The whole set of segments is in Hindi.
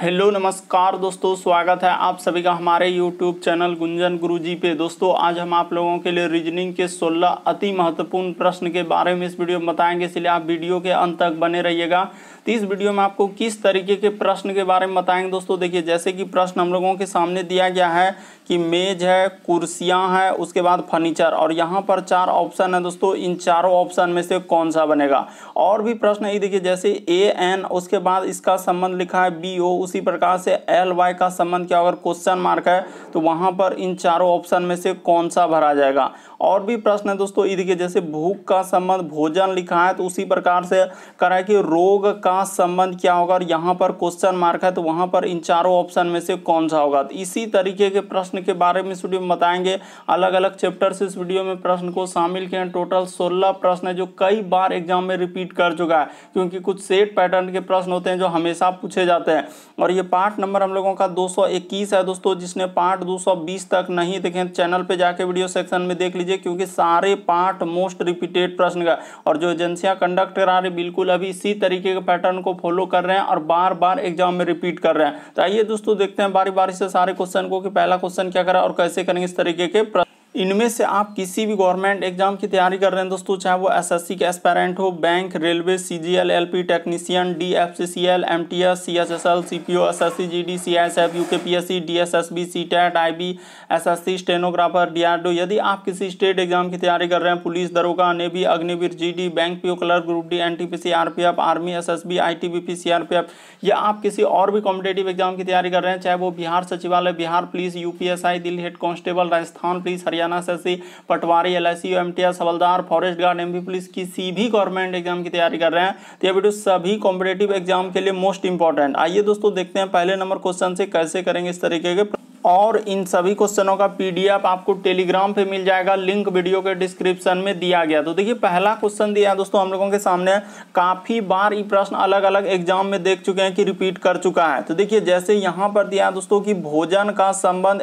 हेलो नमस्कार दोस्तों स्वागत है आप सभी का हमारे यूट्यूब चैनल गुंजन गुरुजी पे दोस्तों आज हम आप लोगों के लिए रीजनिंग के 16 अति महत्वपूर्ण प्रश्न के बारे में इस वीडियो में बताएंगे इसलिए आप वीडियो के अंत तक बने रहिएगा तो इस वीडियो में आपको किस तरीके के प्रश्न के बारे में बताएंगे दोस्तों देखिए जैसे कि प्रश्न हम लोगों के सामने दिया गया है कि मेज है कुर्सियाँ हैं उसके बाद फर्नीचर और यहाँ पर चार ऑप्शन है दोस्तों इन चारों ऑप्शन में से कौन सा बनेगा और भी प्रश्न ये देखिए जैसे ए एन उसके बाद इसका संबंध लिखा है बी ओ उसी प्रकार से एल वाई का संबंध क्या अगर क्वेश्चन मार्क है तो वहाँ पर इन चारों ऑप्शन में से कौन सा भरा जाएगा और भी प्रश्न है दोस्तों ये देखिए जैसे भूख का संबंध भोजन लिखा है तो उसी प्रकार से करा कि रोग का का संबंध क्या होगा और यहाँ पर क्वेश्चन मार्क है तो वहाँ पर इन चारों ऑप्शन में से कौन सा होगा तो इसी तरीके के प्रश्न के बारे में इस वीडियो में बताएंगे अलग अलग चैप्टर से इस वीडियो में प्रश्न को शामिल किए हैं टोटल सोलह प्रश्न है जो कई बार एग्जाम में रिपीट कर चुका है क्योंकि कुछ सेट पैटर्न के प्रश्न होते हैं जो हमेशा पूछे जाते हैं और ये पार्ट नंबर हम लोगों का दो है दोस्तों जिसने पार्ट दो तक नहीं देखे चैनल पर जाके वीडियो सेक्शन में देख लीजिए क्योंकि सारे पार्ट मोस्ट रिपीटेड प्रश्न का और जो एजेंसियाँ कंडक्ट करा रही बिल्कुल अभी इसी तरीके का पैटर्न पैटर्न को फॉलो कर रहे हैं और बार बार एग्जाम में रिपीट कर रहे हैं तो आइए दोस्तों देखते हैं बारी बारी से सारे क्वेश्चन को कि पहला क्वेश्चन क्या करें और कैसे करेंगे इस तरीके के प्रश्न इनमें से आप किसी भी गवर्नमेंट एग्जाम की तैयारी कर रहे हैं दोस्तों चाहे वो एसएससी के एस्पेरेंट हो bank railway CGL LP technician DFCCL MTS S CPO SSC GD CSF UKPSC DSSSB CTET IB SSC stenographer DRDO यदि आप किसी स्टेट एग्जाम की तैयारी कर रहे हैं पुलिस दरोगा navy Agniveer D bank PO clerk group D P F army R P F या आप किसी और भी कॉम्पिटेटिव एग्जाम की तैयारी कर रहे हैं चाहे वो बिहार सचिवालय Bihar police I Delhi head constable Rajasthan police Haryana Haryana S पटवारी एल आई हवलदार फॉरेस्ट गार्ड एम पुलिस किसी भी गवर्नमेंट एग्जाम की तैयारी कर रहे हैं तो यह वीडियो सभी कॉम्पिटेटिव एग्जाम के लिए मोस्ट इंपॉर्टेंट आइए दोस्तों देखते हैं पहले नंबर क्वेश्चन से कैसे करेंगे इस तरीके के और इन सभी क्वेश्चनों का पीडीएफ आपको टेलीग्राम पे मिल जाएगा लिंक वीडियो के डिस्क्रिप्शन में दिया गया तो देखिए पहला क्वेश्चन दिया है दोस्तों हम लोगों के सामने काफ़ी बार ये प्रश्न अलग अलग एग्जाम में देख चुके हैं कि रिपीट कर चुका है तो देखिए जैसे यहाँ पर दिया है दोस्तों कि भोजन का संबंध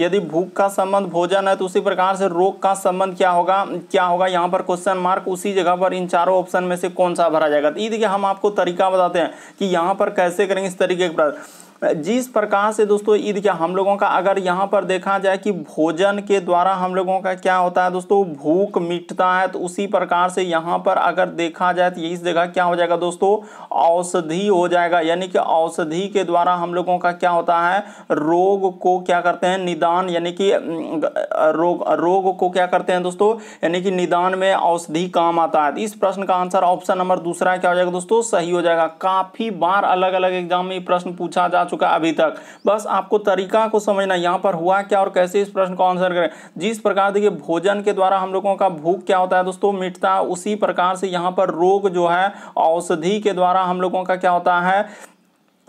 यदि भूख का संबंध भोजन है तो उसी प्रकार से रोग का संबंध क्या होगा क्या होगा यहाँ पर क्वेश्चन मार्क उसी जगह पर इन चारों ऑप्शन में से कौन सा भरा जाएगा तो ये देखिए हम आपको तरीका बताते हैं कि यहाँ पर कैसे करेंगे इस तरीके के प्रश्न जिस प्रकार से दोस्तों ईद क्या हम लोगों का अगर यहाँ पर देखा जाए कि भोजन के द्वारा हम लोगों का क्या होता है दोस्तों भूख मिटता है तो उसी प्रकार से यहाँ पर अगर देखा जाए तो इस जगह क्या हो जाएगा दोस्तों औषधि हो जाएगा यानी कि औषधि के द्वारा हम लोगों का क्या होता है रोग को क्या करते हैं निदान यानी कि रोग रोग को क्या करते हैं दोस्तों यानी कि निदान में औषधि काम आता है तो इस प्रश्न का आंसर ऑप्शन नंबर दूसरा क्या हो जाएगा दोस्तों सही हो जाएगा काफ़ी बार अलग अलग एग्जाम में प्रश्न पूछा जा चुका अभी तक बस आपको तरीका को समझना यहाँ पर हुआ क्या और कैसे इस प्रश्न का आंसर करें जिस प्रकार देखिए भोजन के द्वारा हम लोगों का भूख क्या होता है दोस्तों मिटता उसी प्रकार से यहाँ पर रोग जो है औषधि के द्वारा हम लोगों का क्या होता है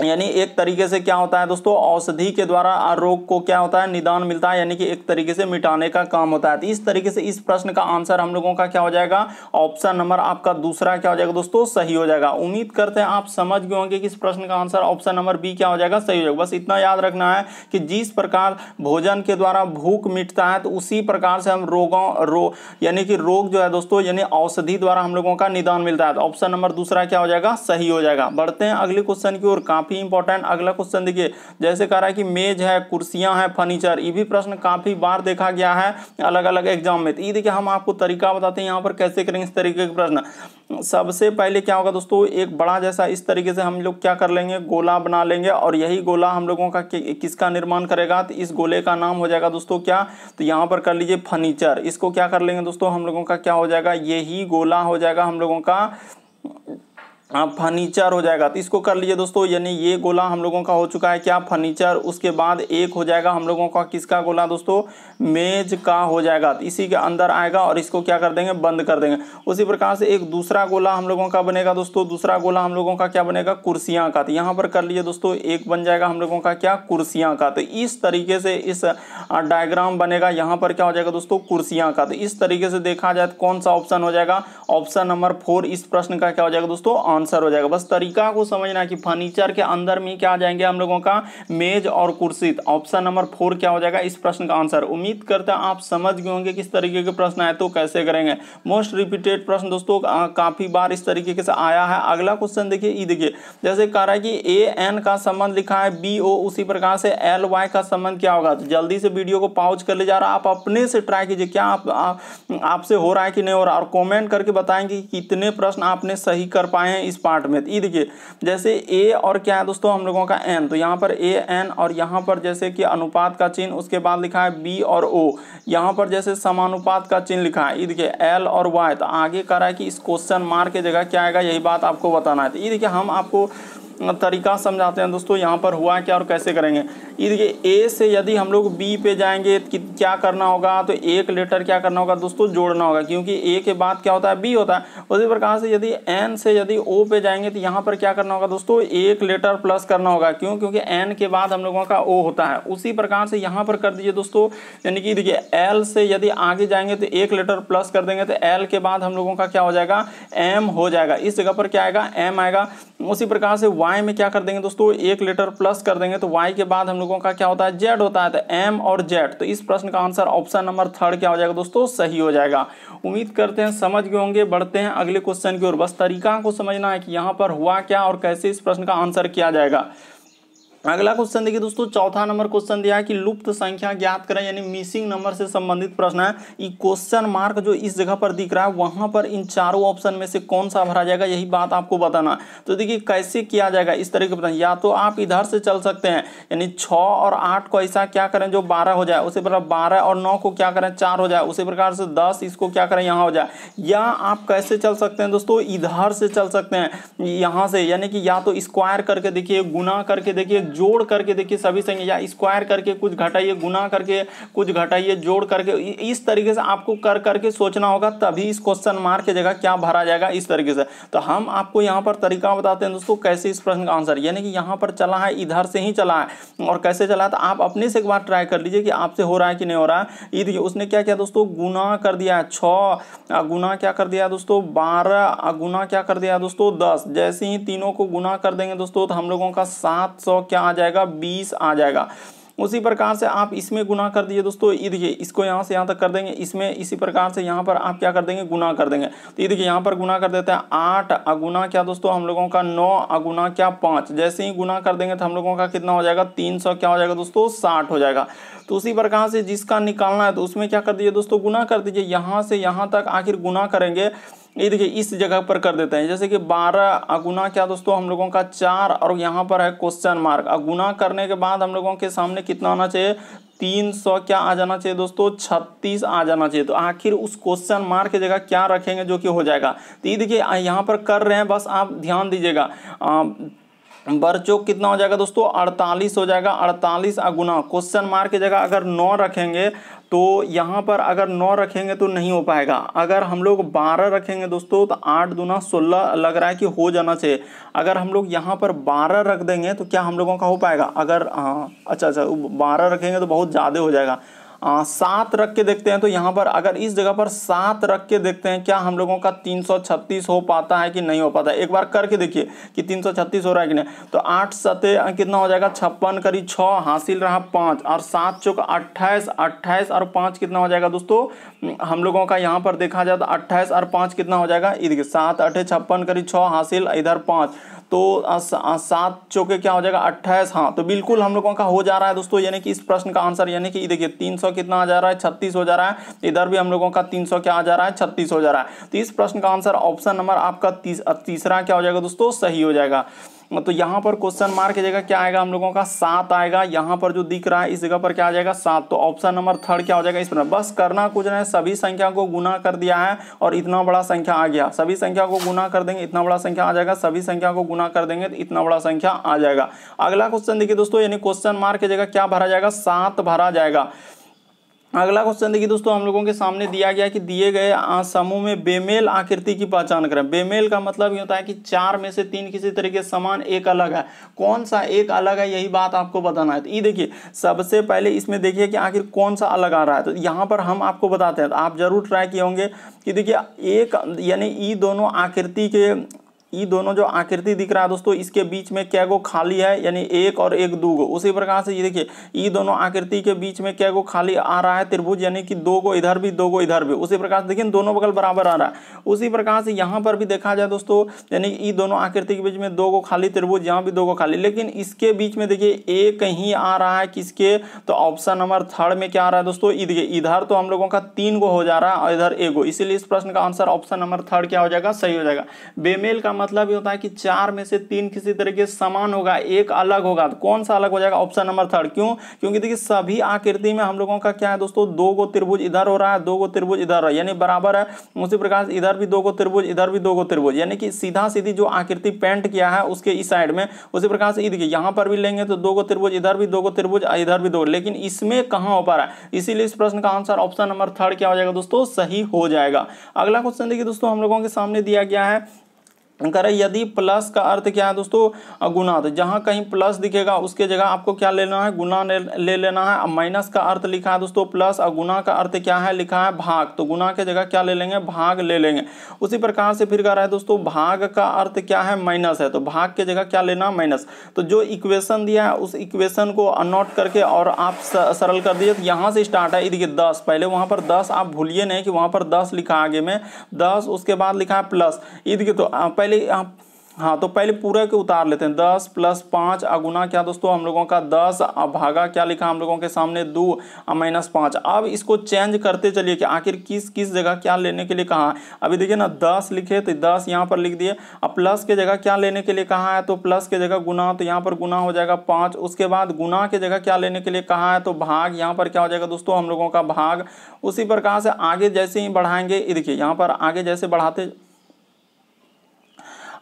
यानी एक तरीके से क्या होता है दोस्तों औषधि के द्वारा रोग को क्या होता है निदान मिलता है यानी कि एक तरीके से मिटाने का काम होता है तो इस तरीके से इस प्रश्न का आंसर हम लोगों का क्या हो जाएगा ऑप्शन नंबर आपका दूसरा क्या हो जाएगा दोस्तों सही हो जाएगा उम्मीद करते हैं आप समझ गए होंगे कि इस प्रश्न का आंसर ऑप्शन नंबर बी क्या हो जाएगा सही हो जाएगा बस इतना याद रखना है कि जिस प्रकार भोजन के द्वारा भूख मिटता है तो उसी प्रकार से हम रोगों रो यानी कि रोग जो है दोस्तों यानी औषधि द्वारा हम लोगों का निदान मिलता है तो ऑप्शन नंबर दूसरा क्या हो जाएगा सही हो जाएगा बढ़ते हैं अगले क्वेश्चन की ओर काफी काफ़ी इंपॉर्टेंट अगला क्वेश्चन देखिए जैसे कह रहा है कि मेज है कुर्सियां हैं फर्नीचर ये भी प्रश्न काफ़ी बार देखा गया है अलग अलग एग्जाम में तो ये देखिए हम आपको तरीका बताते हैं यहाँ पर कैसे करेंगे इस तरीके के प्रश्न सबसे पहले क्या होगा दोस्तों एक बड़ा जैसा इस तरीके से हम लोग क्या कर लेंगे गोला बना लेंगे और यही गोला हम लोगों का कि, किसका निर्माण करेगा तो इस गोले का नाम हो जाएगा दोस्तों क्या तो यहाँ पर कर लीजिए फर्नीचर इसको क्या कर लेंगे दोस्तों हम लोगों का क्या हो जाएगा यही गोला हो जाएगा हम लोगों का फर्नीचर हाँ, हो जाएगा तो इसको कर लीजिए दोस्तों यानी ये गोला हम लोगों का हो चुका है क्या फर्नीचर उसके बाद एक हो जाएगा हम लोगों का किसका गोला दोस्तों मेज का हो जाएगा तो इसी के अंदर आएगा और इसको क्या कर देंगे बंद कर देंगे उसी प्रकार से एक दूसरा गोला हम लोगों का बनेगा दोस्तों दूसरा गोला हम लोगों का क्या बनेगा कुर्सियाँ का तो यहाँ पर कर लीजिए दोस्तों एक बन जाएगा हम लोगों का क्या कुर्सियाँ का तो इस तरीके से इस डायग्राम बनेगा यहाँ पर क्या हो जाएगा दोस्तों कुर्सियाँ का तो इस तरीके से देखा जाए तो कौन सा ऑप्शन हो जाएगा ऑप्शन नंबर फोर इस प्रश्न का क्या हो जाएगा दोस्तों आंसर हो जाएगा बस तरीका को समझना कि फर्नीचर के अंदर में क्या आ जाएंगे हम लोगों का मेज और कुर्सी तो ऑप्शन नंबर फोर क्या हो जाएगा इस प्रश्न का आंसर उम्मीद करते हैं आप समझ गए होंगे किस तरीके के प्रश्न आए तो कैसे करेंगे मोस्ट रिपीटेड प्रश्न दोस्तों काफ़ी बार इस तरीके के से आया है अगला क्वेश्चन देखिए ई देखिए जैसे कह रहा है कि ए एन का संबंध लिखा है बी ओ उसी प्रकार से एल वाई का संबंध क्या होगा तो जल्दी से वीडियो को पाउच कर ले जा रहा है आप अपने से ट्राई कीजिए क्या आप आपसे हो रहा है कि नहीं हो रहा और कमेंट करके बताएंगे कि कितने प्रश्न आपने सही कर पाए हैं इस पार्ट में ये देखिए जैसे ए और क्या है दोस्तों हम लोगों का एन तो यहाँ पर ए एन और यहाँ पर जैसे कि अनुपात का चिन्ह उसके बाद लिखा है बी और ओ यहाँ पर जैसे समानुपात का चिन्ह लिखा है ये देखिए एल और वाई तो आगे करा है कि इस क्वेश्चन मार्क के जगह क्या आएगा यही बात आपको बताना है तो ये देखिए हम आपको तरीका समझाते हैं दोस्तों यहाँ पर हुआ क्या और कैसे करेंगे ये ए से यदि हम लोग बी पे जाएंगे क्या करना होगा तो एक लेटर क्या करना होगा दोस्तों जोड़ना होगा क्योंकि ए के बाद क्या होता है बी होता है उसी प्रकार से यदि एन से यदि ओ पे जाएंगे तो यहाँ पर क्या करना होगा दोस्तों एक लेटर प्लस करना होगा क्यों क्योंकि एन के बाद हम लोगों का ओ होता है उसी प्रकार से यहाँ पर कर दीजिए दोस्तों यानी कि देखिए एल से यदि आगे जाएंगे तो एक लेटर प्लस कर देंगे तो एल के बाद हम लोगों का क्या हो जाएगा एम हो जाएगा इस जगह पर क्या आएगा एम आएगा उसी प्रकार से वाई वाई में क्या कर देंगे दोस्तों एक लेटर प्लस कर देंगे तो वाई के बाद हम लोगों का क्या होता है जेड होता है तो एम और जेड तो इस प्रश्न का आंसर ऑप्शन नंबर थर्ड क्या हो जाएगा दोस्तों सही हो जाएगा उम्मीद करते हैं समझ गए होंगे बढ़ते हैं अगले क्वेश्चन की ओर बस तरीका को समझना है कि यहाँ पर हुआ क्या और कैसे इस प्रश्न का आंसर किया जाएगा अगला क्वेश्चन देखिए दोस्तों चौथा नंबर क्वेश्चन दिया है कि लुप्त संख्या ज्ञात करें यानी मिसिंग नंबर से संबंधित प्रश्न है ये क्वेश्चन मार्क जो इस जगह पर दिख रहा है वहां पर इन चारों ऑप्शन में से कौन सा भरा जाएगा यही बात आपको बताना तो देखिए कैसे किया जाएगा इस तरीके बताएं या तो आप इधर से चल सकते हैं यानी छ और आठ को ऐसा क्या करें जो बारह हो जाए उसी प्रकार बारह और नौ को क्या करें चार हो जाए उसी प्रकार से दस इसको क्या करें यहाँ हो जाए या आप कैसे चल सकते हैं दोस्तों इधर से चल सकते हैं यहाँ से यानी कि या तो स्क्वायर करके देखिए गुना करके देखिए जोड़ करके देखिए सभी संख्या या स्क्वायर करके कुछ घटाइए गुना करके कुछ घटाइए जोड़ करके इस तरीके से आपको कर करके सोचना होगा तभी इस क्वेश्चन मार्क की जगह क्या भरा जाएगा इस तरीके से तो हम आपको यहाँ पर तरीका बताते हैं दोस्तों कैसे इस प्रश्न का आंसर यानी कि यहाँ पर चला है इधर से ही चला है और कैसे चला तो आप अपने से एक बार ट्राई कर लीजिए कि आपसे हो रहा है कि नहीं हो रहा है ये उसने क्या किया दोस्तों गुना कर दिया है छः गुना क्या कर दिया दोस्तों बारह गुना क्या कर दिया दोस्तों दस जैसे ही तीनों को गुना कर देंगे दोस्तों तो हम लोगों का सात सौ क्या क्या आ जाएगा बीस आ जाएगा उसी प्रकार से आप इसमें गुना कर दीजिए दोस्तों ये देखिए इसको यहाँ से यहाँ तक कर देंगे इसमें इसी प्रकार से यहाँ पर आप क्या कर देंगे गुना कर देंगे तो ये देखिए यहाँ पर गुना कर देते हैं आठ अगुना क्या दोस्तों हम लोगों का नौ अगुना क्या पाँच जैसे ही गुना कर देंगे तो हम लोगों का कितना हो जाएगा तीन सौ क्या हो जाएगा दोस्तों साठ हो जाएगा तो उसी प्रकार से जिसका निकालना है तो उसमें क्या कर दीजिए दोस्तों गुना कर दीजिए यहाँ से यहाँ तक आखिर गुना करेंगे ये देखिए इस जगह पर कर देते हैं जैसे कि बारह अगुना क्या दोस्तों हम लोगों का चार और यहाँ पर है क्वेश्चन मार्क अगुना करने के बाद हम लोगों के सामने कितना आना चाहिए तीन सौ क्या आ जाना चाहिए दोस्तों छत्तीस आ जाना चाहिए तो आखिर उस क्वेश्चन मार्क की जगह क्या रखेंगे जो कि हो जाएगा तो ये देखिए यहाँ पर कर रहे हैं बस आप ध्यान दीजिएगा बरचोक कितना हो जाएगा दोस्तों 48 हो जाएगा 48 अगुना क्वेश्चन मार्क की जगह अगर 9 रखेंगे तो यहाँ पर अगर नौ रखेंगे तो नहीं हो पाएगा अगर हम लोग बारह रखेंगे दोस्तों तो आठ दुना सोलह लग रहा है कि हो जाना चाहिए अगर हम लोग यहाँ पर बारह रख देंगे तो क्या हम लोगों का हो पाएगा अगर हाँ अच्छा अच्छा बारह रखेंगे तो बहुत ज़्यादा हो जाएगा सात रख के देखते हैं तो यहाँ पर अगर इस जगह पर सात रख के देखते हैं क्या हम लोगों का तीन सौ छत्तीस हो पाता है कि नहीं हो पाता है एक बार करके देखिए कि तीन सौ छत्तीस हो रहा है कि नहीं तो आठ सते कितना हो जाएगा छप्पन करी छ हासिल रहा पाँच और सात चौक अट्ठाईस अट्ठाईस और पाँच कितना हो जाएगा दोस्तों हम लोगों का यहाँ पर देखा जाए तो अट्ठाईस और पाँच कितना हो जाएगा इधर सात अठे छप्पन करी छः हासिल इधर पाँच तो सात चौके क्या हो जाएगा अट्ठाईस हाँ तो बिल्कुल हम लोगों का हो जा रहा है दोस्तों यानी कि इस प्रश्न का आंसर यानी कि देखिए तीन सौ कितना आ जा रहा है छत्तीस हो जा रहा है इधर भी हम लोगों का तीन सौ क्या आ जा रहा है छत्तीस हो जा रहा है तो इस प्रश्न का आंसर ऑप्शन नंबर आपका तीसरा क्या हो जाएगा दोस्तों सही हो जाएगा तो यहाँ पर क्वेश्चन मार्क की जगह क्या आएगा हम लोगों का सात आएगा यहाँ पर जो दिख रहा है इस जगह पर क्या आ जाएगा सात तो ऑप्शन नंबर थर्ड क्या हो जाएगा इस पर बस करना कुछ नहीं सभी संख्या को गुना कर दिया है और इतना बड़ा संख्या आ गया सभी संख्या को गुना कर देंगे इतना बड़ा संख्या आ जाएगा सभी संख्या को गुना कर देंगे तो इतना बड़ा संख्या आ जाएगा अगला क्वेश्चन देखिए दोस्तों यानी क्वेश्चन मार्क की जगह क्या भरा जाएगा सात भरा जाएगा अगला क्वेश्चन देखिए दोस्तों हम लोगों के सामने दिया गया कि दिए गए समूह में बेमेल आकृति की पहचान करें बेमेल का मतलब ये होता है कि चार में से तीन किसी तरीके समान एक अलग है कौन सा एक अलग है यही बात आपको बताना है तो ये देखिए सबसे पहले इसमें देखिए कि आखिर कौन सा अलग आ रहा है तो यहाँ पर हम आपको बताते हैं तो आप जरूर ट्राई किए होंगे कि देखिए एक यानी ई दोनों आकृति के ये दोनों जो आकृति दिख रहा है दोस्तों इसके बीच में क्या गो खाली है यानी एक और एक दो गो उसी प्रकार से ये देखिए ये दोनों आकृति के बीच में क्या गो खाली आ रहा है त्रिभुज यानी कि दो गो इधर भी दो गो इधर भी उसी प्रकार से देखिए दोनों बगल बराबर आ रहा है उसी प्रकार से यहाँ पर भी देखा जाए दोस्तों यानी ये दोनों आकृति के बीच में दो गो खाली त्रिभुज यहाँ भी दो गो खाली लेकिन इसके बीच में देखिए एक ही आ रहा है किसके तो ऑप्शन नंबर थर्ड में क्या आ रहा है दोस्तों देखिए इधर तो हम लोगों का तीन गो हो जा रहा है और इधर एक गो इसीलिए इस प्रश्न का आंसर ऑप्शन नंबर थर्ड क्या हो जाएगा सही हो जाएगा बेमेल का मतलब ये होता है कि चार में से तीन किसी तरीके से समान होगा एक अलग होगा तो कौन सा अलग हो जाएगा ऑप्शन नंबर थर्ड क्यों क्योंकि देखिए सभी आकृति में हम लोगों का क्या है दोस्तों दो गो त्रिभुज इधर हो रहा है दो गो त्रिभुज इधर है यानी बराबर है उसी प्रकार से इधर भी दो गो त्रिभुज इधर भी दो गो त्रिभुज यानी कि सीधा सीधी जो आकृति पेंट किया है उसके इस साइड में उसी प्रकार से देखिए यहाँ पर भी लेंगे तो दो गो त्रिभुज इधर भी दो गो त्रिभुज इधर भी दो लेकिन इसमें कहाँ हो पा रहा है इसीलिए इस प्रश्न का आंसर ऑप्शन नंबर थर्ड क्या हो जाएगा दोस्तों सही हो जाएगा अगला क्वेश्चन देखिए दोस्तों हम लोगों के सामने दिया गया है करें यदि प्लस का अर्थ क्या है दोस्तों गुना तो जहाँ कहीं प्लस दिखेगा उसके जगह आपको क्या लेना है गुना ले, ले लेना है अब माइनस का अर्थ लिखा है दोस्तों प्लस और गुना का अर्थ क्या है लिखा है भाग तो गुना के जगह क्या ले लेंगे भाग ले लेंगे उसी प्रकार से फिर कह रहा है दोस्तों भाग का अर्थ क्या है माइनस है तो भाग के जगह क्या लेना माइनस तो जो इक्वेशन दिया है उस इक्वेशन को अनोट करके और आप सरल कर दीजिए तो यहाँ से स्टार्ट है देखिए दस पहले वहाँ पर दस आप भूलिए नहीं कि वहाँ पर दस लिखा आगे में दस उसके बाद लिखा है प्लस ईद के तो पहले आप हाँ तो पहले पूरा के उतार लेते हैं दस प्लस पाँच अगुना क्या दोस्तों हम लोगों का दस भागा क्या लिखा हम लोगों के सामने दो माइनस पाँच अब इसको चेंज करते चलिए कि आखिर किस किस जगह क्या लेने के लिए कहा अभी देखिए ना दस लिखे तो दस यहाँ पर लिख दिए अब प्लस के जगह क्या लेने के लिए कहा है तो प्लस के जगह गुना तो यहाँ पर गुना हो जाएगा पाँच उसके बाद गुना के जगह क्या लेने के लिए कहा है तो भाग यहाँ पर क्या हो जाएगा दोस्तों हम लोगों का भाग उसी प्रकार से आगे जैसे ही बढ़ाएंगे देखिए यहाँ पर आगे जैसे बढ़ाते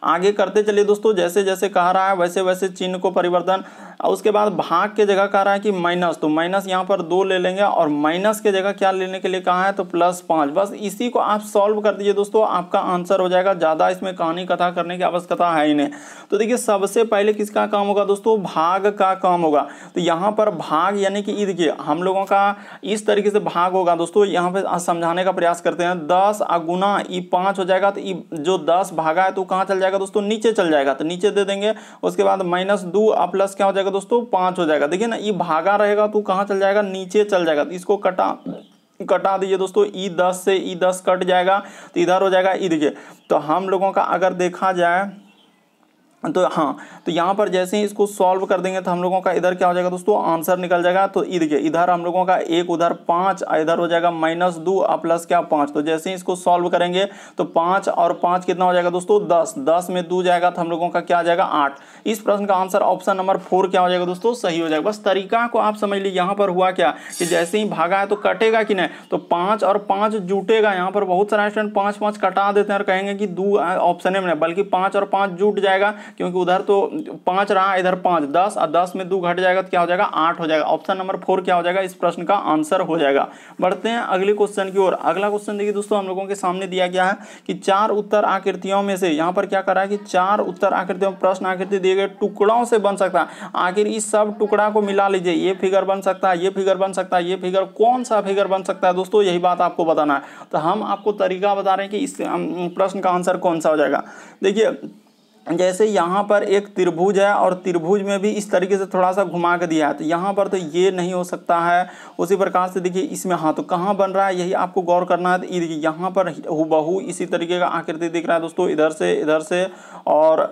आगे करते चलिए दोस्तों जैसे जैसे कह रहा है वैसे वैसे चिन्ह को परिवर्तन और उसके बाद भाग के जगह कह रहा है कि माइनस तो माइनस यहाँ पर दो ले लेंगे और माइनस के जगह क्या लेने के लिए कहा है तो प्लस पाँच बस इसी को आप सॉल्व कर दीजिए दोस्तों आपका आंसर हो जाएगा ज़्यादा इसमें कहानी कथा करने की आवश्यकता है ही नहीं तो देखिए सबसे पहले किसका काम होगा दोस्तों भाग का काम होगा तो यहाँ पर भाग यानी कि ईद के हम लोगों का इस तरीके से भाग होगा दोस्तों यहाँ पर समझाने का प्रयास करते हैं दस अगुना ई पाँच हो जाएगा तो जो दस भागा है तो कहाँ चल जाएगा दोस्तों नीचे चल जाएगा तो नीचे दे देंगे उसके बाद माइनस दो प्लस क्या हो जाएगा जाएगा दोस्तों पाँच हो जाएगा देखिए ना ये भागा रहेगा तो कहाँ चल जाएगा नीचे चल जाएगा तो इसको कटा कटा दीजिए दोस्तों ई दस से ई दस कट जाएगा तो इधर हो जाएगा ई देखिए तो हम लोगों का अगर देखा जाए तो हाँ तो यहाँ पर जैसे ही इसको सॉल्व कर देंगे तो हम लोगों का इधर क्या हो जाएगा दोस्तों आंसर निकल जाएगा तो के इधर हम लोगों का एक उधर पाँच इधर हो जाएगा माइनस दो और प्लस क्या पाँच तो जैसे ही इसको सॉल्व करेंगे तो पाँच और पाँच कितना हो जाएगा दोस्तों दस दस में दो जाएगा तो हम लोगों का क्या आ जाएगा आठ इस प्रश्न का आंसर ऑप्शन नंबर फोर क्या हो जाएगा दोस्तों सही हो जाएगा बस तरीका को आप समझ लीजिए यहाँ पर हुआ क्या कि जैसे ही भागा है तो कटेगा कि नहीं तो पाँच और पाँच जुटेगा यहाँ पर बहुत सारा स्टूडेंट पाँच पाँच कटा देते हैं और कहेंगे कि दो ऑप्शन है बल्कि पाँच और पाँच जुट जाएगा क्योंकि उधर तो पांच रहा इधर पांच दस और दस में दो घट जाएगा तो क्या हो जाएगा आठ हो जाएगा ऑप्शन नंबर फोर क्या हो जाएगा इस प्रश्न का आंसर हो जाएगा बढ़ते हैं अगले क्वेश्चन की ओर अगला क्वेश्चन देखिए दोस्तों हम लोगों के सामने दिया गया है कि चार उत्तर आकृतियों में से यहाँ पर क्या करा है कि चार उत्तर आकृतियों प्रश्न आकृति दिए गए टुकड़ों से बन सकता है आखिर इस सब टुकड़ा को मिला लीजिए ये फिगर बन सकता है ये फिगर बन सकता है ये फिगर कौन सा फिगर बन सकता है दोस्तों यही बात आपको बताना है तो हम आपको तरीका बता रहे हैं कि इस प्रश्न का आंसर कौन सा हो जाएगा देखिए जैसे यहाँ पर एक त्रिभुज है और त्रिभुज में भी इस तरीके से थोड़ा सा घुमा के दिया है तो यहाँ पर तो ये नहीं हो सकता है उसी प्रकार से देखिए इसमें हाँ तो कहाँ बन रहा है यही आपको गौर करना है तो ये देखिए यहाँ पर बहु इसी तरीके का आकृति दिख रहा है दोस्तों इधर से इधर से और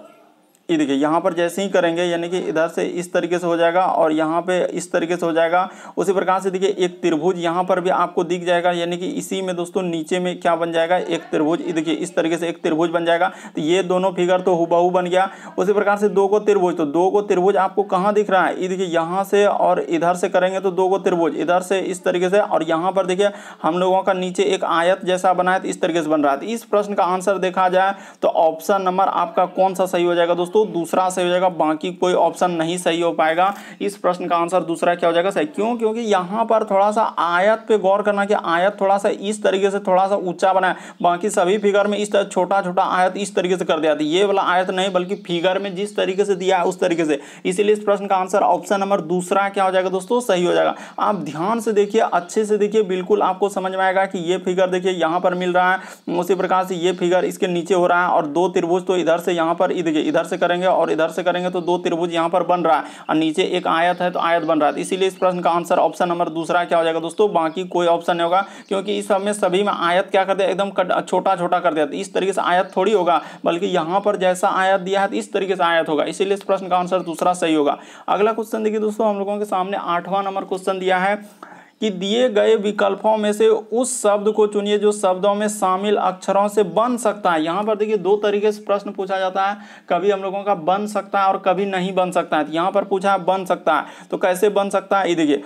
ये देखिए यहाँ पर जैसे ही करेंगे यानी कि इधर से इस तरीके से हो जाएगा और यहाँ पे इस तरीके से हो जाएगा उसी प्रकार से देखिए एक त्रिभुज यहाँ पर भी आपको दिख जाएगा यानी कि इसी में दोस्तों नीचे में क्या बन जाएगा एक त्रिभुज देखिए इस तरीके से एक त्रिभुज बन जाएगा तो ये दोनों फिगर तो हुबहू बन गया उसी प्रकार से दो को त्रिभुज तो दो को त्रिभुज आपको कहाँ दिख रहा है ये देखिए यहाँ से और इधर से करेंगे तो दो को त्रिभुज इधर से इस तरीके से और यहाँ पर देखिए हम लोगों का नीचे एक आयत जैसा बना है तो इस तरीके से बन रहा है तो इस प्रश्न का आंसर देखा जाए तो ऑप्शन नंबर आपका कौन सा सही हो जाएगा दोस्तों दोस्तों दूसरा सही हो जाएगा बाकी कोई ऑप्शन नहीं सही हो पाएगा इस प्रश्न का आंसर दूसरा क्या हो जाएगा सही क्यों क्योंकि यहाँ पर थोड़ा सा आयत पे गौर करना कि आयत थोड़ा सा इस तरीके से थोड़ा सा ऊंचा बनाए बाकी सभी फिगर में इस तरह छोटा छोटा आयत इस तरीके से कर दिया था तो ये वाला आयत नहीं बल्कि फिगर में जिस तरीके से दिया है उस तरीके से इसीलिए इस प्रश्न का आंसर ऑप्शन नंबर दूसरा क्या हो जाएगा दोस्तों सही हो जाएगा आप ध्यान से देखिए अच्छे से देखिए बिल्कुल आपको समझ में आएगा कि ये फिगर देखिए यहाँ पर मिल रहा है उसी प्रकार से ये फिगर इसके नीचे हो रहा है और दो त्रिभुज तो इधर से यहाँ पर इधर से करेंगे और इधर से करेंगे तो दो त्रिभुज यहाँ पर बन रहा है और नीचे एक आयत है तो आयत बन रहा है इसीलिए इस प्रश्न का आंसर ऑप्शन नंबर दूसरा क्या हो जाएगा दोस्तों बाकी कोई ऑप्शन नहीं होगा क्योंकि इस समय सभी में आयत क्या कर दिया एकदम छोटा छोटा कर दिया तो इस तरीके से आयत थोड़ी होगा बल्कि यहाँ पर जैसा आयत दिया है तो इस तरीके से आयत होगा इसीलिए इस प्रश्न का आंसर दूसरा सही होगा अगला क्वेश्चन देखिए दोस्तों हम लोगों के सामने आठवां नंबर क्वेश्चन दिया है कि दिए गए विकल्पों में से उस शब्द को चुनिए जो शब्दों में शामिल अक्षरों से बन सकता है यहाँ पर देखिए दो तरीके से प्रश्न पूछा जाता है कभी हम लोगों का बन सकता है और कभी नहीं बन सकता है तो यहाँ पर पूछा है बन सकता है तो कैसे बन सकता है ये देखिए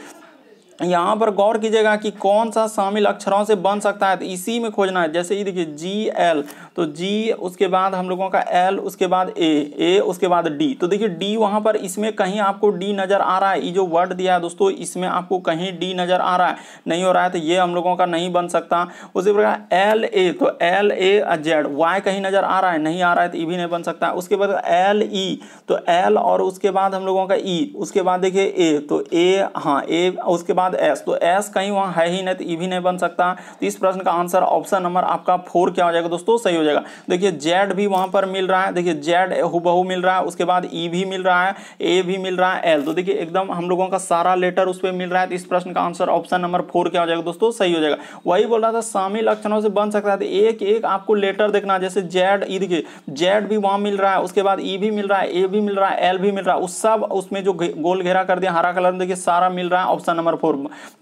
यहाँ पर गौर कीजिएगा कि कौन सा शामिल अक्षरों से बन सकता है तो इसी में खोजना है जैसे ये देखिए जी एल तो जी उसके बाद हम लोगों का एल उसके बाद ए ए उसके बाद डी तो देखिए डी वहाँ पर इसमें कहीं आपको डी नज़र आ रहा है ये जो वर्ड दिया है दोस्तों इसमें आपको कहीं डी नज़र आ रहा है नहीं हो रहा है तो ये हम लोगों का नहीं बन सकता उसी प्रकार एल ए तो एल ए जेड वाई कहीं नज़र आ रहा है नहीं आ रहा है तो ये e भी नहीं बन सकता उसके बाद एल ई e, तो एल और उसके बाद हम लोगों का ई e, उसके बाद देखिए ए तो ए हाँ ए उसके बाद बाद एस तो एस कहीं वहां है ही नहीं तो ई भी नहीं बन सकता तो इस प्रश्न का आंसर ऑप्शन नंबर आपका फोर क्या हो जाएगा दोस्तों सही हो जाएगा देखिए जेड भी वहां पर मिल रहा है देखिए जेड हु मिल रहा है उसके बाद ई भी मिल रहा है ए भी मिल रहा है एल तो देखिए एकदम हम लोगों का सारा लेटर उस पर मिल रहा है तो इस प्रश्न का आंसर ऑप्शन नंबर फोर क्या हो जाएगा दोस्तों सही हो जाएगा वही बोल रहा था शामिल लक्षणों से बन सकता है एक एक आपको लेटर देखना जैसे जेड ई देखिए जेड भी वहां मिल रहा है उसके बाद ई भी मिल रहा है ए भी मिल रहा है एल भी मिल रहा है उस सब उसमें जो गोल घेरा कर दिया हरा कलर में देखिए सारा मिल रहा है ऑप्शन नंबर फोर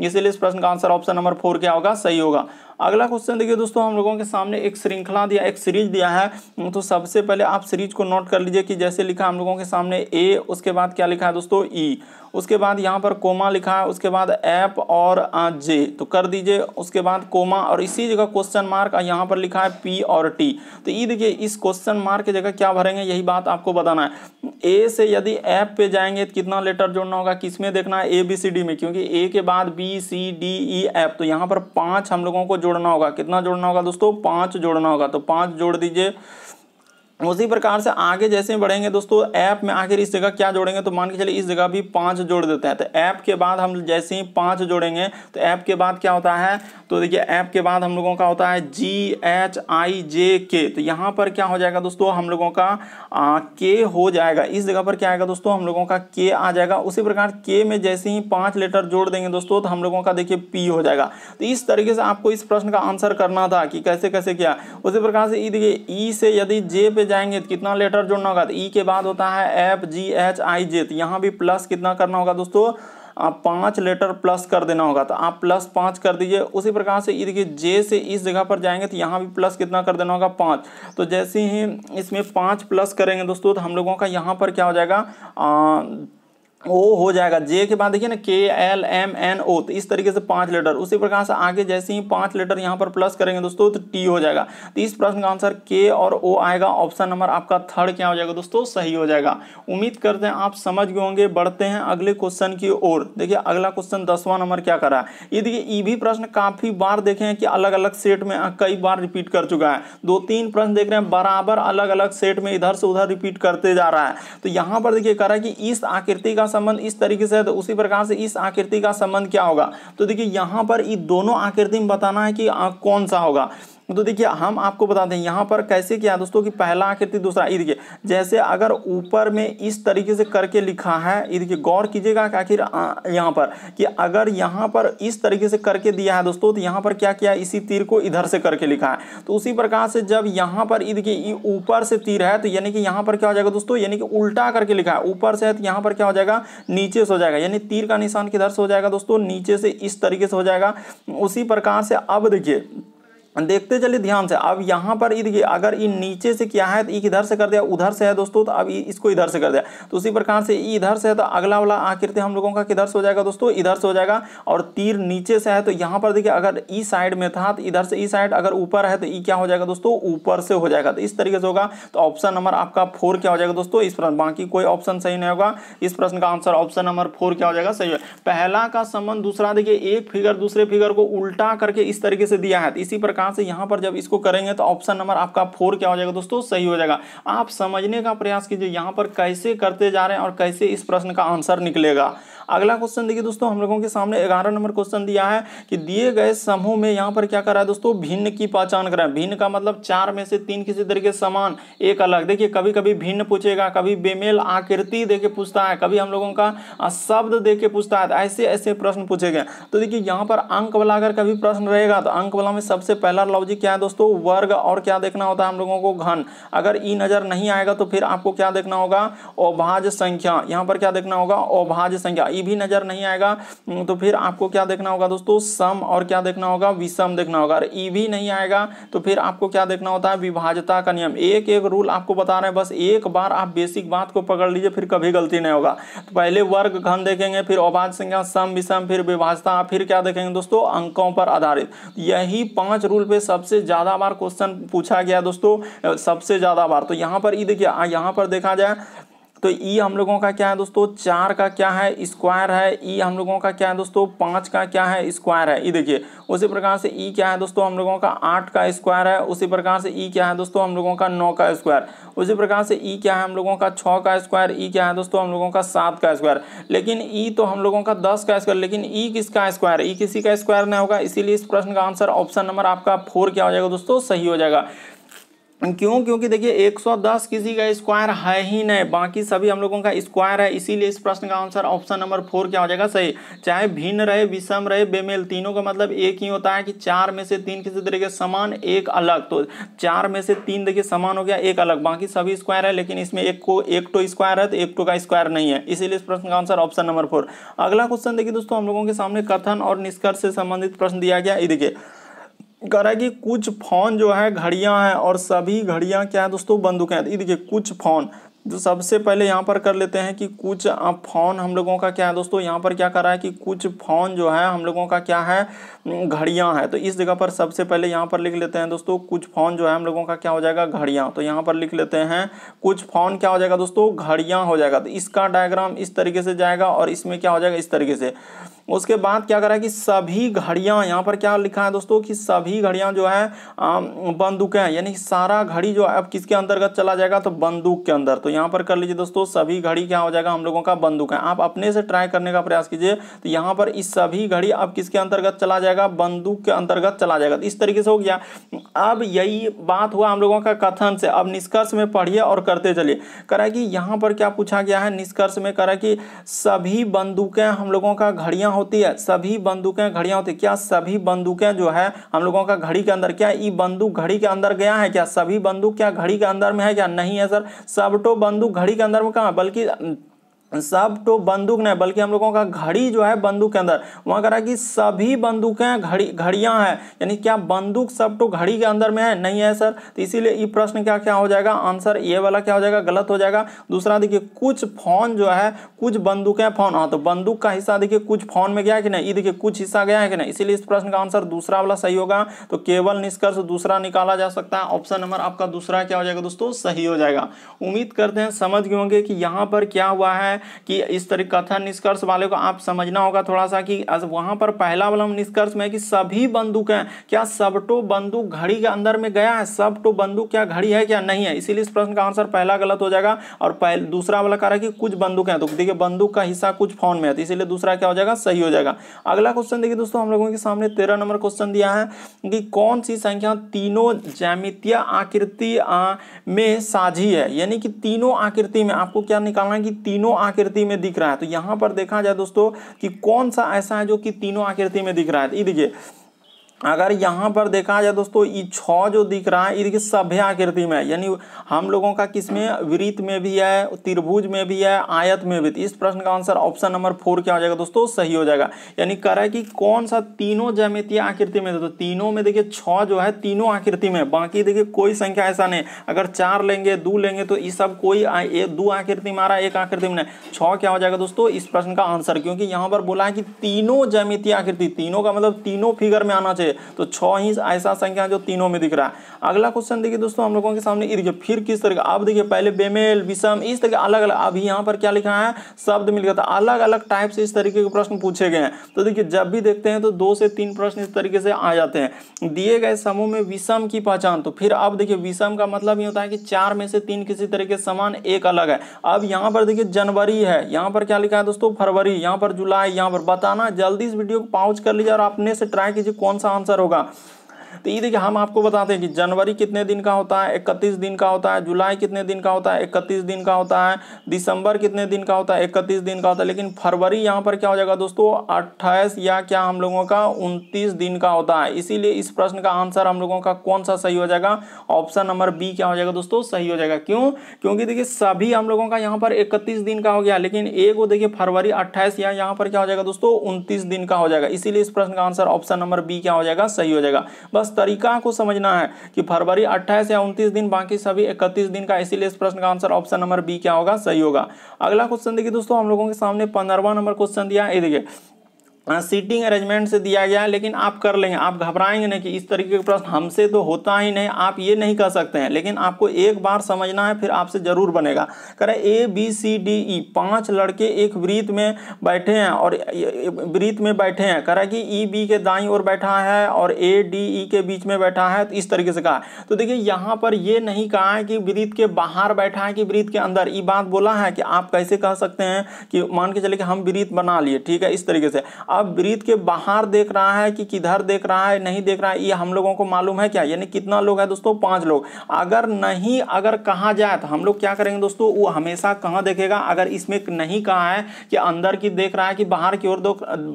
इसीलिए इस प्रश्न का आंसर ऑप्शन नंबर फोर क्या होगा सही होगा अगला क्वेश्चन देखिए दोस्तों हम लोगों के सामने एक श्रृंखला दिया एक सीरीज दिया है तो सबसे पहले आप सीरीज को नोट कर लीजिए कि जैसे लिखा हम लोगों के सामने ए उसके बाद क्या लिखा है दोस्तों ई e. उसके बाद यहाँ पर कोमा लिखा है उसके बाद एप और जे तो कर दीजिए उसके बाद कोमा और इसी जगह क्वेश्चन मार्क यहाँ पर लिखा है पी और टी तो ये देखिए इस क्वेश्चन मार्क की जगह क्या भरेंगे यही बात आपको बताना है ए से यदि एप पे जाएंगे तो कितना लेटर जोड़ना होगा किसमें देखना है ए बी सी डी में क्योंकि ए के बाद B C D E F तो यहाँ पर पाँच हम लोगों को जोड़ना होगा कितना जोड़ना होगा दोस्तों पांच जोड़ना होगा तो पांच जोड़ दीजिए उसी प्रकार से आगे जैसे बढ़ेंगे दोस्तों ऐप में आखिर इस जगह क्या जोड़ेंगे तो मान के चलिए इस जगह भी पांच जोड़ देते हैं तो ऐप के बाद हम जैसे ही पांच जोड़ेंगे तो ऐप के बाद क्या होता है तो देखिए ऐप के बाद हम लोगों का होता है जी एच आई जे के तो यहाँ पर क्या हो जाएगा दोस्तों हम लोगों का आ, के हो जाएगा इस जगह पर क्या आएगा दोस्तों हम लोगों का के आ जाएगा उसी प्रकार के में जैसे ही पांच लेटर जोड़ देंगे दोस्तों तो हम लोगों का देखिए पी हो जाएगा तो इस तरीके से आपको इस प्रश्न का आंसर करना था कि कैसे कैसे क्या उसी प्रकार से देखिए ई e से यदि जे पे जाएंगे तो कितना लेटर जोड़ना होगा तो ई e के बाद होता है एफ जी एच आई जे तो यहाँ भी प्लस कितना करना होगा दोस्तों आप पांच लेटर प्लस कर देना होगा तो आप प्लस पांच कर दीजिए उसी प्रकार से ये e देखिए जे से इस जगह पर जाएंगे तो यहाँ भी प्लस कितना कर देना होगा पांच तो जैसे ही इसमें पांच प्लस करेंगे दोस्तों तो हम लोगों का यहाँ पर क्या हो जाएगा आ, ओ हो जाएगा जे के बाद देखिए ना के एल एम एन ओ तो इस तरीके से पांच लेटर उसी प्रकार से आगे जैसे ही पांच लेटर यहाँ पर प्लस करेंगे दोस्तों तो टी हो जाएगा तो इस प्रश्न का आंसर के और ओ आएगा ऑप्शन नंबर आपका थर्ड क्या हो जाएगा दोस्तों सही हो जाएगा उम्मीद करते हैं आप समझ गए होंगे बढ़ते हैं अगले क्वेश्चन की ओर देखिए अगला क्वेश्चन दसवां नंबर क्या करा है ये देखिए ये भी प्रश्न काफ़ी बार देखे हैं कि अलग अलग सेट में कई बार रिपीट कर चुका है दो तीन प्रश्न देख रहे हैं बराबर अलग अलग सेट में इधर से उधर रिपीट करते जा रहा है तो यहाँ पर देखिए करा कि इस आकृति का संबंध इस तरीके से है तो उसी प्रकार से इस आकृति का संबंध क्या होगा तो देखिए यहाँ पर ये दोनों आकृति में बताना है कि कौन सा होगा तो देखिए हम आपको बता दें यहाँ पर कैसे किया दोस्तों कि पहला आकृति दूसरा ईद के जैसे अगर ऊपर में इस तरीके से करके लिखा है ईद के गौर कीजिएगा कि आखिर यहाँ पर कि अगर यहाँ पर इस तरीके से करके दिया है दोस्तों तो यहाँ पर क्या किया इसी तीर को इधर से करके लिखा है तो उसी प्रकार से जब यहाँ पर ईद के ऊपर से तीर है तो यानी कि यहाँ पर क्या हो जाएगा दोस्तों यानी कि उल्टा करके लिखा है ऊपर से है तो यहाँ पर क्या हो जाएगा नीचे से हो जाएगा यानी तीर का निशान किधर से हो जाएगा दोस्तों नीचे से इस तरीके से हो जाएगा उसी प्रकार से अब देखिए देखते चलिए ध्यान से अब यहाँ पर ये अगर ये नीचे से क्या है तो ये इधर से कर दिया उधर से है दोस्तों तो अब इसको इधर से कर दिया तो उसी प्रकार से ये इधर से है तो अगला वाला आकृति हम लोगों का किधर से हो जाएगा दोस्तों इधर से हो जाएगा और तीर नीचे से है तो यहाँ पर देखिए अगर ई साइड में था तो इधर से ई साइड अगर ऊपर है तो ई क्या हो जाएगा दोस्तों ऊपर से हो जाएगा तो इस तरीके से होगा तो ऑप्शन नंबर आपका फोर क्या हो जाएगा दोस्तों इस प्रश्न बाकी कोई ऑप्शन सही नहीं होगा इस प्रश्न का आंसर ऑप्शन नंबर फोर क्या हो जाएगा सही है पहला का संबंध दूसरा देखिए एक फिगर दूसरे फिगर को उल्टा करके इस तरीके से दिया है तो इसी प्रकार प्रकार से यहाँ पर जब इसको करेंगे तो ऑप्शन नंबर आपका फोर क्या हो जाएगा दोस्तों सही हो जाएगा आप समझने का प्रयास कीजिए यहाँ पर कैसे करते जा रहे हैं और कैसे इस प्रश्न का आंसर निकलेगा अगला क्वेश्चन देखिए दोस्तों हम लोगों के सामने ग्यारह नंबर क्वेश्चन दिया है कि दिए गए समूह में यहाँ पर क्या करा है दोस्तों भिन्न की पहचान करा भिन्न का मतलब चार में से तीन किसी तरीके समान एक अलग देखिए कभी कभी भिन्न पूछेगा कभी बेमेल आकृति दे के पूछता है कभी हम लोगों का शब्द दे के पूछता है तो ऐसे ऐसे प्रश्न पूछे गए तो देखिए यहाँ पर अंक वाला अगर कभी प्रश्न रहेगा तो अंक वाला में सबसे पहला लॉजिक क्या है दोस्तों वर्ग और क्या देखना होता है हम लोगों को घन अगर ई नज़र नहीं आएगा तो फिर आपको क्या देखना होगा अभाज्य संख्या यहाँ पर क्या देखना होगा अभाज्य संख्या ई भी नज़र नहीं आएगा हम्म, तो फिर आपको क्या देखना होगा दोस्तों सम और क्या देखना होगा विषम देखना होगा अगर ई भी नहीं आएगा तो फिर आपको क्या देखना होता है विभाजता का नियम एक एक रूल आपको बता रहे हैं बस एक बार आप बेसिक बात को पकड़ लीजिए फिर कभी गलती नहीं होगा तो पहले वर्ग घन देखेंगे फिर अबाध संख्या सम विषम फिर विभाजता फिर क्या देखेंगे दोस्तों अंकों पर आधारित यही पांच रूल पे सबसे ज़्यादा बार क्वेश्चन पूछा गया दोस्तों सबसे ज़्यादा बार तो यहां पर ये देखिए यहां पर देखा जाए तो ई e हम लोगों का क्या है दोस्तों चार का क्या है स्क्वायर है ई e हम लोगों का क्या है दोस्तों पाँच का क्या है स्क्वायर है ये e देखिए उसी प्रकार से ई क्या है दोस्तों हम लोगों का आठ का स्क्वायर है उसी प्रकार से ई क्या है दोस्तों हम लोगों का नौ का स्क्वायर उसी प्रकार से ई क्या है हम लोगों का छः का स्क्वायर ई क्या है दोस्तों हम लोगों का सात का स्क्वायर लेकिन ई तो हम लोगों का दस का स्क्वायर लेकिन ई किसका स्क्वायर ई किसी का स्क्वायर नहीं होगा इसीलिए इस प्रश्न का आंसर ऑप्शन नंबर आपका फोर क्या हो जाएगा दोस्तों सही हो जाएगा क्यों क्योंकि देखिए 110 किसी का स्क्वायर है ही नहीं बाकी सभी हम लोगों का स्क्वायर है इसीलिए इस प्रश्न का आंसर ऑप्शन नंबर फोर क्या हो जाएगा सही चाहे भिन्न रहे विषम रहे बेमेल तीनों का मतलब एक ही होता है कि चार में से तीन किसी तरीके समान एक अलग तो चार में से तीन देखिए समान हो गया एक अलग बाकी सभी स्क्वायर है लेकिन इसमें एक को एक टो तो स्क्वायर है तो एक टो का स्क्वायर नहीं है इसीलिए इस प्रश्न का आंसर ऑप्शन नंबर फोर अगला क्वेश्चन देखिए दोस्तों हम लोगों के सामने कथन और निष्कर्ष से संबंधित प्रश्न दिया गया देखिए कह रहा है कि कुछ फोन जो है घड़ियाँ हैं और सभी घड़ियाँ क्या है दोस्तों बंदूकें हैं ये देखिए कुछ फोन जो सबसे पहले यहाँ पर कर लेते हैं कि कुछ फोन हम लोगों का क्या है दोस्तों यहाँ पर क्या कर रहा है कि कुछ फोन जो है हम लोगों का क्या है घड़ियाँ है तो इस जगह पर सबसे पहले यहाँ पर लिख लेते हैं दोस्तों कुछ फोन जो है हम लोगों का क्या हो जाएगा घड़ियां तो यहाँ पर लिख लेते हैं कुछ फोन क्या हो जाएगा दोस्तों घड़ियाँ हो जाएगा तो इसका डायग्राम इस तरीके से जाएगा और इसमें क्या हो जाएगा इस तरीके से उसके बाद क्या करा कि सभी घड़ियां यहाँ पर क्या लिखा है दोस्तों कि सभी घड़ियां जो है बंदूकें यानी सारा घड़ी जो अब किसके अंतर्गत चला जाएगा तो बंदूक के अंदर तो यहाँ पर कर लीजिए दोस्तों सभी घड़ी क्या हो जाएगा हम लोगों का बंदूक है आप अपने से ट्राई करने का प्रयास कीजिए तो यहाँ पर इस सभी घड़ी अब किसके अंतर्गत चला जाएगा बंदूक के अंतर्गत चला जाएगा तो इस तरीके से हो गया अब यही बात हुआ हम लोगों का कथन से अब निष्कर्ष में पढ़िए और करते चलिए करा कि यहाँ पर क्या पूछा गया है निष्कर्ष में करा कि सभी बंदूकें हम लोगों का घड़ियां होती है सभी बंदूकें घड़ियां होती है क्या सभी बंदूकें जो है हम लोगों का घड़ी के अंदर क्या ई बंदूक घड़ी के अंदर गया है क्या सभी बंदूक क्या घड़ी के अंदर में है क्या नहीं है सर सब तो बंदूक घड़ी के अंदर में कहा बल्कि सब तो बंदूक नहीं बल्कि हम लोगों का घड़ी जो है बंदूक के अंदर वहां कह रहा है कि सभी बंदूकें घड़ी घड़ियां हैं यानी क्या बंदूक सब तो घड़ी के अंदर में है नहीं है सर तो इसीलिए ये प्रश्न क्या क्या हो जाएगा आंसर ये वाला क्या हो जाएगा गलत हो जाएगा दूसरा देखिए कुछ फोन जो है कुछ बंदूकें फोन हाँ तो बंदूक का हिस्सा देखिए कुछ फोन में गया कि नहीं ये देखिए कुछ हिस्सा गया है कि नहीं इसीलिए इस प्रश्न का आंसर दूसरा वाला सही होगा तो केवल निष्कर्ष दूसरा निकाला जा सकता है ऑप्शन नंबर आपका दूसरा क्या हो जाएगा दोस्तों सही हो जाएगा उम्मीद करते हैं समझ गए होंगे कि यहाँ पर क्या हुआ है है कि इस तरह कथन निष्कर्ष वाले को आप समझना होगा थोड़ा सा कि वहां पर पहला वाला निष्कर्ष में कि सभी बंदूक हैं क्या सबटो बंदूक घड़ी के अंदर में गया है सबटो बंदूक क्या घड़ी है क्या नहीं है इसीलिए इस प्रश्न का आंसर पहला गलत हो जाएगा और दूसरा वाला कह रहा है कि कुछ बंदूक है तो देखिए बंदूक का हिस्सा कुछ फोन में है तो इसीलिए दूसरा क्या हो जाएगा सही हो जाएगा अगला क्वेश्चन देखिए दोस्तों हम लोगों के सामने तेरह नंबर क्वेश्चन दिया है कि कौन सी संख्या तीनों जैमितीय आकृति में साझी है यानी कि तीनों आकृति में आपको क्या निकालना है कि तीनों आकृति में दिख रहा है तो यहां पर देखा जाए दोस्तों कि कौन सा ऐसा है जो कि तीनों आकृति में दिख रहा है ये देखिए अगर यहाँ पर देखा जाए दोस्तों ये छ जो दिख रहा है ये सभ्य आकृति में यानी हम लोगों का किस में वृत्त में भी है त्रिभुज में भी है आयत में भी तो इस प्रश्न का आंसर ऑप्शन नंबर फोर क्या हो जाएगा दोस्तों सही हो जाएगा यानी कह रहा है कि कौन सा तीनों जैमितीय आकृति में दोस्तों तीनों में देखिए छ जो है तीनों आकृति में बाकी देखिए कोई संख्या ऐसा नहीं अगर चार लेंगे दो लेंगे तो ये सब कोई दो आकृति में एक आकृति में छ क्या हो जाएगा दोस्तों इस प्रश्न का आंसर क्योंकि यहाँ पर बोला है कि तीनों जैमितीय आकृति तीनों का मतलब तीनों फिगर में आना चाहिए से तो छ ही ऐसा संख्या जो तीनों में दिख रहा है अगला क्वेश्चन देखिए दोस्तों हम लोगों के सामने ये फिर किस तरह आप देखिए पहले बेमेल विषम इस तरह अलग अलग अभी यहाँ पर क्या लिखा है शब्द मिल गया था अलग अलग टाइप से इस तरीके के प्रश्न पूछे गए हैं तो देखिए जब भी देखते हैं तो दो से तीन प्रश्न इस तरीके से आ जाते हैं दिए गए समूह में विषम की पहचान तो फिर अब देखिए विषम का मतलब ये होता है कि चार में से तीन किसी तरीके समान एक अलग है अब यहाँ पर देखिए जनवरी है यहाँ पर क्या लिखा है दोस्तों फरवरी यहाँ पर जुलाई यहाँ पर बताना जल्दी इस वीडियो को पाउच कर लीजिए और अपने से ट्राई कीजिए कौन सा आंसर होगा तो ये देखिए हम आपको बताते हैं कि जनवरी कितने दिन का होता है इकतीस दिन का होता है जुलाई कितने दिन का होता है इकतीस दिन का होता है दिसंबर कितने दिन का होता है इकतीस दिन का होता है लेकिन फरवरी यहाँ पर क्या हो जाएगा दोस्तों अट्ठाईस या क्या हम लोगों का उनतीस दिन का होता है इसीलिए इस प्रश्न का आंसर हम लोगों का कौन सा सही हो जाएगा ऑप्शन नंबर बी क्या हो जाएगा दोस्तों सही हो जाएगा क्यों क्योंकि देखिए सभी हम लोगों का यहाँ पर इकतीस दिन का हो गया लेकिन ए को देखिए फरवरी अट्ठाईस या यहाँ पर क्या हो जाएगा दोस्तों उनतीस दिन का हो जाएगा इसीलिए इस प्रश्न का आंसर ऑप्शन नंबर बी क्या हो जाएगा सही हो जाएगा बस तरीका को समझना है कि फरवरी अट्ठाईस या उनतीस दिन बाकी सभी इकतीस दिन का इसीलिए इस प्रश्न का आंसर ऑप्शन नंबर बी क्या होगा सही होगा अगला क्वेश्चन देखिए दोस्तों हम लोगों के सामने पंद्रहवा नंबर क्वेश्चन दिया है देखिए सीटिंग हाँ, अरेंजमेंट से दिया गया है लेकिन आप कर लेंगे आप घबराएंगे नहीं कि इस तरीके का प्रश्न हमसे तो होता ही नहीं आप ये नहीं कर सकते हैं लेकिन आपको एक बार समझना है फिर आपसे ज़रूर बनेगा करे ए बी सी डी ई पांच लड़के एक वृत्त में बैठे हैं और वृत्त में बैठे हैं करे कि ई e, बी के दाई ओर बैठा है और ए डी ई के बीच में बैठा है तो इस तरीके से कहा तो देखिए यहाँ पर ये नहीं कहा है कि वृत्त के बाहर बैठा है कि वृत्त के अंदर ये बात बोला है कि आप कैसे कह सकते हैं कि मान के चले कि हम वृत्त बना लिए ठीक है इस तरीके से अब वृत्त के बाहर देख रहा है कि किधर देख रहा है नहीं देख रहा है ये हम लोगों को मालूम है क्या यानी कितना लोग है दोस्तों पांच लोग अगर नहीं अगर कहा जाए तो हम लोग क्या करेंगे दोस्तों वो हमेशा कहाँ देखेगा अगर इसमें नहीं कहा है कि अंदर की देख रहा है कि बाहर की ओर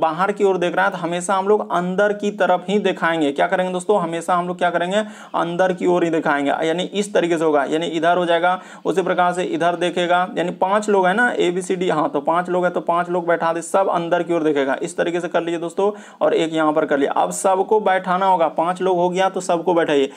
बाहर की ओर देख रहा है तो हमेशा हम लोग अंदर की तरफ ही दिखाएंगे क्या करेंगे दोस्तों हमेशा हम लोग क्या करेंगे अंदर की ओर ही दिखाएंगे यानी इस तरीके से होगा यानी इधर हो जाएगा उसी प्रकार से इधर देखेगा यानी पांच लोग है ना ए बी सी डी हाँ तो पांच लोग है तो पांच लोग बैठा दे सब अंदर की ओर देखेगा इस तरीके तरीके से कर लीजिए दोस्तों और एक यहाँ पर कर लिया अब सबको बैठाना होगा पाँच लोग हो गया तो सबको बैठाइए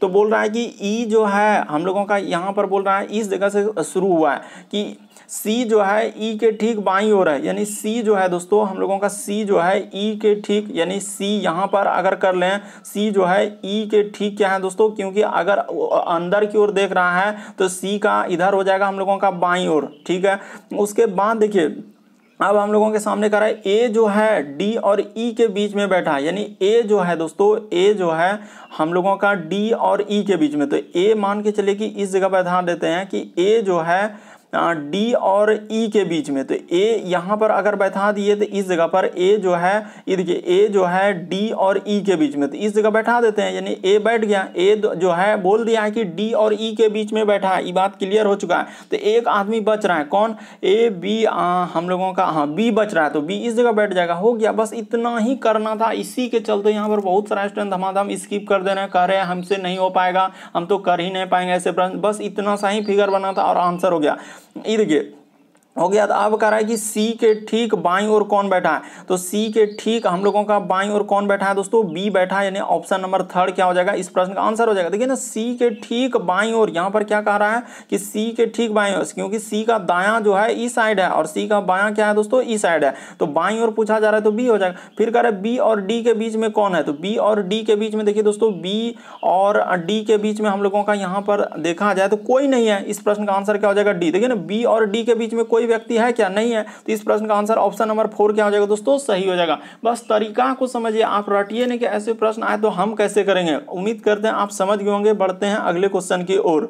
तो बोल रहा है कि ई जो है हम लोगों का यहाँ पर बोल रहा है इस जगह से शुरू हुआ है कि सी जो है ई के ठीक बाई हो रहा है यानी सी जो है दोस्तों हम लोगों का सी जो है ई के ठीक यानी सी यहाँ पर अगर कर लें सी जो है ई के ठीक क्या है दोस्तों क्योंकि अगर अंदर की ओर देख रहा है तो सी का इधर हो जाएगा हम लोगों का बाई ओर ठीक है उसके बाद देखिए अब हम लोगों के सामने कर रहा है ए जो है डी और ई e के बीच में बैठा है यानी ए जो है दोस्तों ए जो है हम लोगों का डी और ई e के बीच में तो ए मान के चले कि इस जगह पर ध्यान देते हैं कि ए जो है डी और ई e के बीच में तो ए यहाँ पर अगर बैठा दिए तो इस जगह पर ए जो है ये देखिए ए जो है डी और ई e के बीच में तो इस जगह बैठा देते हैं यानी ए बैठ गया ए जो है बोल दिया है कि डी और ई e के बीच में बैठा है ये बात क्लियर हो चुका है तो एक आदमी बच रहा है कौन ए बी आ, हम लोगों का हाँ बी बच रहा है तो बी इस जगह बैठ जाएगा हो गया बस इतना ही करना था इसी के चलते यहाँ पर बहुत सारा स्टूडेंट धमाधम स्किप कर दे रहे हैं कह रहे हैं हमसे नहीं हो पाएगा हम तो कर ही नहीं पाएंगे ऐसे प्रश्न बस इतना सा ही फिगर बना था और आंसर हो गया 이렇게 हो गया तो अब कह रहा है कि सी के ठीक बाई और कौन बैठा है तो सी के ठीक हम लोगों का बाई और कौन बैठा है दोस्तों बी बैठा है यानी ऑप्शन नंबर थर्ड क्या हो जाएगा इस प्रश्न का आंसर हो जाएगा देखिए ना सी के ठीक बाई और यहाँ पर क्या कह रहा है कि सी के ठीक बाई और क्योंकि सी का दाया जो है ई साइड है और सी का बाया क्या है दोस्तों ई साइड है तो बाई और पूछा जा रहा है तो बी हो जाएगा फिर कह रहा है बी और डी के बीच में कौन है तो बी और डी के बीच में देखिए दोस्तों बी और डी के बीच में हम लोगों का यहाँ पर देखा जाए तो कोई नहीं है इस प्रश्न का आंसर क्या हो जाएगा डी देखिए ना बी और डी के बीच में कोई कोई व्यक्ति है क्या नहीं है तो इस प्रश्न का आंसर ऑप्शन नंबर फोर क्या हो जाएगा दोस्तों सही हो जाएगा बस तरीका को समझिए आप रटिए नहीं कि ऐसे प्रश्न आए तो हम कैसे करेंगे उम्मीद करते हैं आप समझ गए होंगे बढ़ते हैं अगले क्वेश्चन की ओर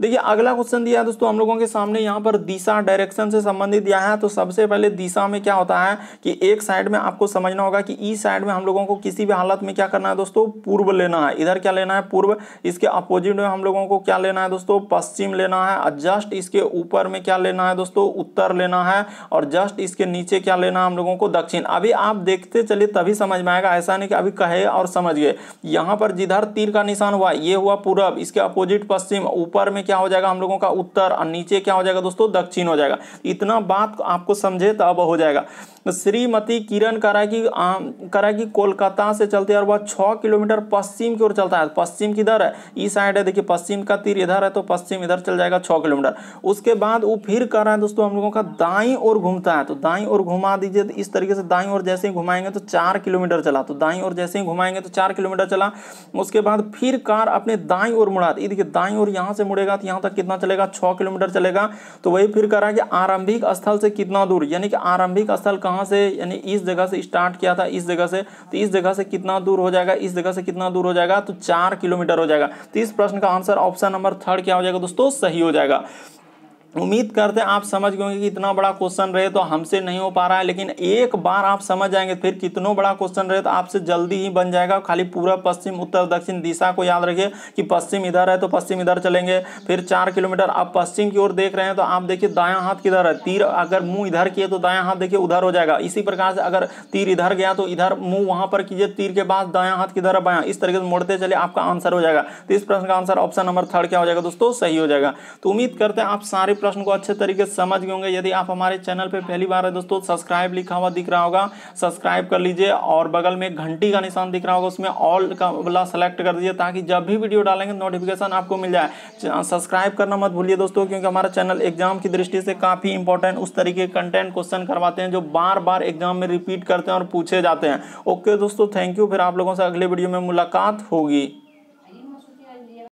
देखिए अगला क्वेश्चन दिया है दोस्तों हम लोगों के सामने यहाँ पर दिशा डायरेक्शन से संबंधित दिया है तो सबसे पहले दिशा में क्या होता है कि एक साइड में आपको समझना होगा कि ई साइड में हम लोगों को किसी भी हालत में क्या करना है दोस्तों पूर्व लेना है इधर क्या लेना है पूर्व इसके अपोजिट में हम लोगों को क्या लेना है दोस्तों पश्चिम लेना है जस्ट इसके ऊपर में क्या लेना है दोस्तों उत्तर लेना है और जस्ट इसके नीचे क्या लेना है हम लोगों को दक्षिण अभी आप देखते चलिए तभी समझ में आएगा ऐसा नहीं कि अभी कहे और समझ गए यहाँ पर जिधर तीर का निशान हुआ ये हुआ पूर्व इसके अपोजिट पश्चिम ऊपर में में क्या हो जाएगा हम लोगों का उत्तर और नीचे क्या हो जाएगा दोस्तों दक्षिण हो जाएगा इतना बात आपको समझे तो अब हो जाएगा श्रीमती किरण कराकी कराकी कोलकाता से चलती है और वह छः किलोमीटर पश्चिम की ओर चलता है पश्चिम किधर है इस साइड है देखिए पश्चिम का तीर इधर है तो पश्चिम इधर चल जाएगा छः किलोमीटर उसके बाद वो फिर कर रहा है दोस्तों हम लोगों का दाई और घूमता है तो दाई और घुमा दीजिए तो इस तरीके से दाई और जैसे ही घुमाएंगे तो चार किलोमीटर चला तो दाई और जैसे ही घुमाएंगे तो चार किलोमीटर चला उसके बाद फिर कार अपने दाई और मुड़ा ये देखिए दाई और यहाँ से मुड़ेगा तो यहाँ तक कितना चलेगा छः किलोमीटर चलेगा तो वही फिर कर रहा है कि आरंभिक स्थल से कितना दूर यानी कि आरंभिक स्थल कहाँ कहाँ से यानी इस जगह से स्टार्ट किया था इस जगह से तो इस जगह से कितना दूर हो जाएगा इस जगह से कितना दूर हो जाएगा तो चार किलोमीटर हो जाएगा तो इस प्रश्न का आंसर ऑप्शन नंबर थर्ड क्या हो जाएगा दोस्तों सही हो जाएगा उम्मीद करते हैं आप समझ गए होंगे कि इतना बड़ा क्वेश्चन रहे तो हमसे नहीं हो पा रहा है लेकिन एक बार आप समझ जाएंगे फिर कितनों बड़ा क्वेश्चन रहे तो आपसे जल्दी ही बन जाएगा खाली पूरा पश्चिम उत्तर दक्षिण दिशा को याद रखिए कि पश्चिम इधर है तो पश्चिम इधर चलेंगे फिर चार किलोमीटर आप पश्चिम की ओर देख रहे हैं तो आप देखिए दाया हाथ किधर है तीर अगर मुँह इधर किए तो दाया हाथ देखिए उधर हो जाएगा इसी प्रकार से अगर तीर इधर गया तो इधर मुँह वहाँ पर कीजिए तीर के बाद दाया हाथ किधर है बाया इस तरीके से मोड़ते चले आपका आंसर हो जाएगा तो इस प्रश्न का आंसर ऑप्शन नंबर थर्ड क्या हो जाएगा दोस्तों सही हो जाएगा तो उम्मीद करते हैं आप सारे प्रश्न को अच्छे तरीके से समझ गए होंगे यदि आप हमारे चैनल पर पहली बार है दोस्तों सब्सक्राइब लिखा हुआ दिख रहा होगा सब्सक्राइब कर लीजिए और बगल में घंटी का निशान दिख रहा होगा उसमें ऑल का वाला सेलेक्ट कर दीजिए ताकि जब भी वीडियो डालेंगे नोटिफिकेशन आपको मिल जाए सब्सक्राइब करना मत भूलिए दोस्तों क्योंकि हमारा चैनल एग्जाम की दृष्टि से काफ़ी इंपॉर्टेंट उस तरीके के कंटेंट क्वेश्चन करवाते हैं जो बार बार एग्जाम में रिपीट करते हैं और पूछे जाते हैं ओके दोस्तों थैंक यू फिर आप लोगों से अगले वीडियो में मुलाकात होगी